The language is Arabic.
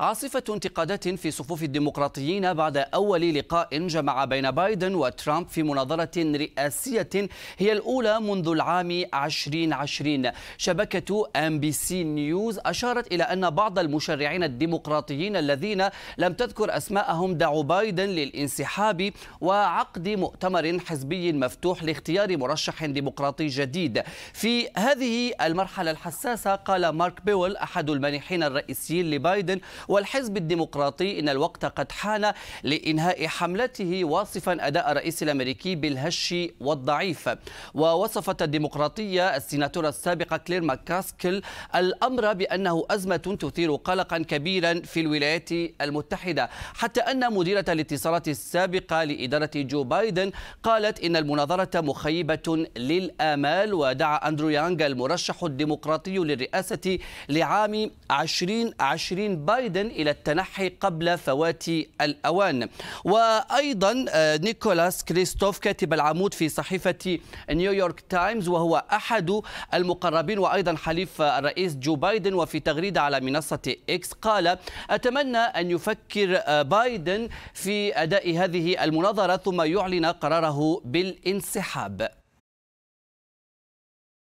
عاصفة انتقادات في صفوف الديمقراطيين بعد أول لقاء جمع بين بايدن وترامب في مناظرة رئاسية هي الأولى منذ العام 2020 شبكة أم بي سي نيوز أشارت إلى أن بعض المشرعين الديمقراطيين الذين لم تذكر أسماءهم دعوا بايدن للانسحاب وعقد مؤتمر حزبي مفتوح لاختيار مرشح ديمقراطي جديد في هذه المرحلة الحساسة قال مارك بيول أحد المانحين الرئيسيين لبايدن والحزب الديمقراطي إن الوقت قد حان لإنهاء حملته واصفا أداء الرئيس الأمريكي بالهش والضعيف ووصفت الديمقراطية السيناتورة السابقة كلير ماكاسكل الأمر بأنه أزمة تثير قلقا كبيرا في الولايات المتحدة حتى أن مديرة الاتصالات السابقة لإدارة جو بايدن قالت إن المناظرة مخيبة للآمال ودعا أندرو يانغ المرشح الديمقراطي للرئاسة لعام 2020 بايدن بايدن إلى التنحي قبل فوات الأوان وأيضا آه، نيكولاس كريستوف كاتب العمود في صحيفة نيويورك تايمز وهو أحد المقربين وأيضا حليف الرئيس جو بايدن وفي تغريدة على منصة إكس قال أتمنى أن يفكر آه، بايدن في أداء هذه المناظرة ثم يعلن قراره بالانسحاب